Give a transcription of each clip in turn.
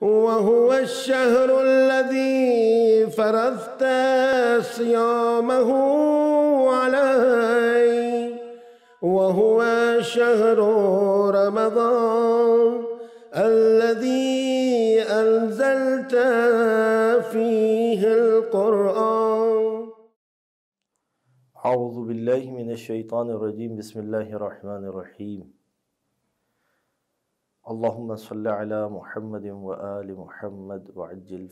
وهو الشهر الذي فرضت صيامه علي وهو شهر رمضان الذي أنزلت فيه القرآن أعوذ بالله من الشيطان الرجيم بسم الله الرحمن الرحيم अल्लाहुम्मा सल्ली अला मुहम्मद व आल मुहम्मद वज्जिल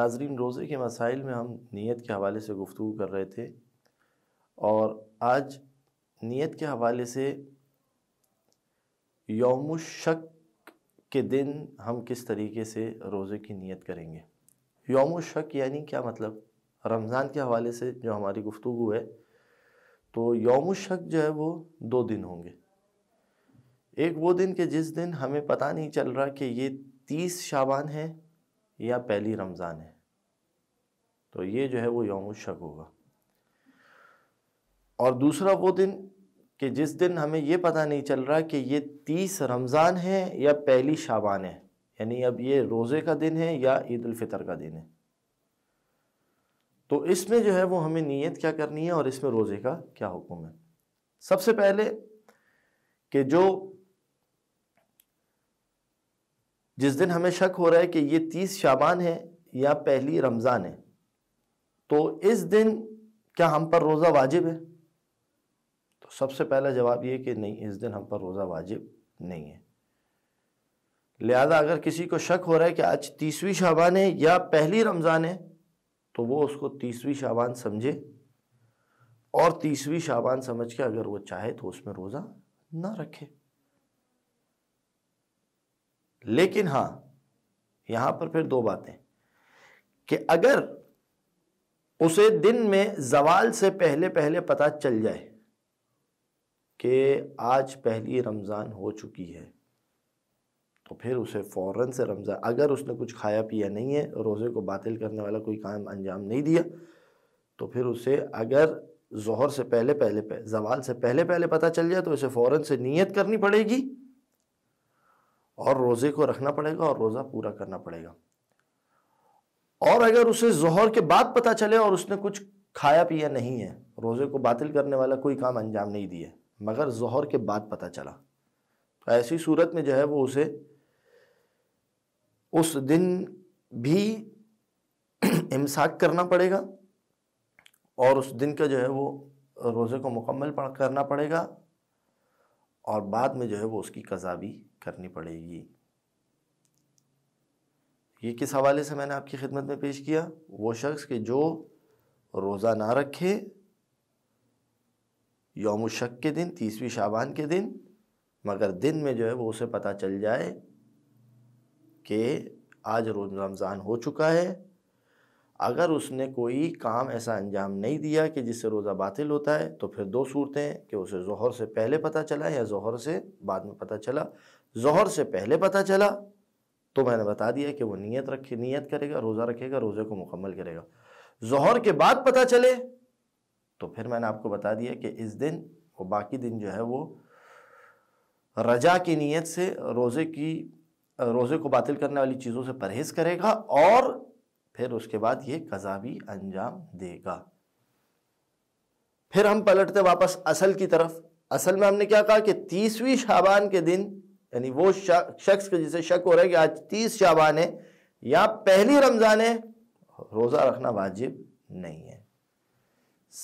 नाजरीन रोज़े के मसाइल में हम नीयत के हवाले से गुफ्तु कर रहे थे और आज नीयत के हवाले से यौम शक के दिन हम किस तरीके से रोज़े की नीयत करेंगे यौम शक यानी क्या मतलब रमज़ान के हवाले से जो हमारी गुफ्तु है तो यौम शक जो है वो दो दिन होंगे एक वो दिन के जिस दिन हमें पता नहीं चल रहा कि ये तीस शाबान है या पहली रमज़ान है तो ये जो है वो यौम शक होगा और दूसरा वो दिन कि जिस दिन हमें ये पता नहीं चल रहा कि ये तीस रमज़ान है या पहली शाबान है यानी अब ये रोज़े का दिन है या ईद फितर का दिन है तो इसमें जो है वो हमें नीयत क्या करनी है और इसमें रोज़े का क्या हुक्म है सबसे पहले कि जो जिस दिन हमें शक हो रहा है कि ये तीस शाबान है या पहली रमज़ान है तो इस दिन क्या हम पर रोज़ा वाजिब है तो सबसे पहला जवाब ये कि नहीं इस दिन हम पर रोज़ा वाजिब नहीं है लिहाजा अगर किसी को शक हो रहा है कि आज तीसवीं शाबान है या पहली रमज़ान है तो वो उसको तीसवीं शाबान समझे और तीसवीं शाबान समझ के अगर वो चाहे तो उसमें रोज़ा ना रखे लेकिन हाँ यहाँ पर फिर दो बातें कि अगर उसे दिन में जवाल से पहले पहले पता चल जाए कि आज पहली रमज़ान हो चुकी है तो फिर उसे फौरन से रमज़ान अगर उसने कुछ खाया पिया नहीं है रोज़े को बातिल करने वाला कोई काम अंजाम नहीं दिया तो फिर उसे अगर जहर से पहले पहले पह, जवाल से पहले पहले पता चल जाए तो उसे फौरन से नीयत करनी पड़ेगी और रोज़े को रखना पड़ेगा और रोज़ा पूरा करना पड़ेगा और अगर उसे जहर के बाद पता चले और उसने कुछ खाया पिया नहीं है रोज़े को बातिल करने वाला कोई काम अंजाम नहीं दिया मगर जहर के बाद पता चला तो ऐसी सूरत में जो है वो उसे उस दिन भी इमसाक करना पड़ेगा और उस दिन का जो है वो रोज़े को मुकम्मल करना पड़ेगा और बाद में जो है वो उसकी कज़ा भी करनी पड़ेगी ये किस हवाले से मैंने आपकी खिदमत में पेश किया वो शख्स के जो रोज़ा ना रखे यौम शक के दिन तीसवीं शाबान के दिन मगर दिन में जो है वो उसे पता चल जाए कि आज रोज रमज़ान हो चुका है अगर उसने कोई काम ऐसा अंजाम नहीं दिया कि जिससे रोज़ा बातिल होता है तो फिर दो सूरतें कि उसे जहर से पहले पता चला या जहर से बाद में पता चला जहर से पहले पता चला तो मैंने बता दिया कि वो नीयत रखे नीयत करेगा रोज़ा रखेगा रोज़े को मुकम्मल करेगा जहर के बाद पता चले तो फिर मैंने आपको बता दिया कि इस दिन वो बाकी दिन जो है वो रजा की नीयत से रोज़े की रोज़े को बातिल करने वाली चीज़ों से परहेज़ करेगा और फिर उसके बाद ये कज़ा भी अंजाम देगा फिर हम पलटते वापस असल की तरफ असल में हमने क्या कहा कि तीसवीं शाबान के दिन यानी वो शख्स के जिसे शक हो रहा है कि आज तीस शाबान है या पहली रमज़ान है रोज़ा रखना वाजिब नहीं है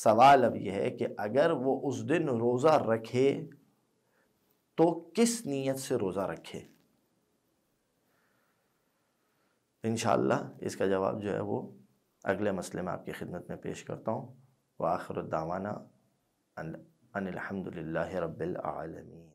सवाल अब यह है कि अगर वो उस दिन रोज़ा रखे तो किस नीयत से रोज़ा रखे इन इसका जवाब जो है वो अगले मसले में आपकी खिदमत में पेश करता हूँ व आखिर दावाना अनिलहमदिल्ल रबालमी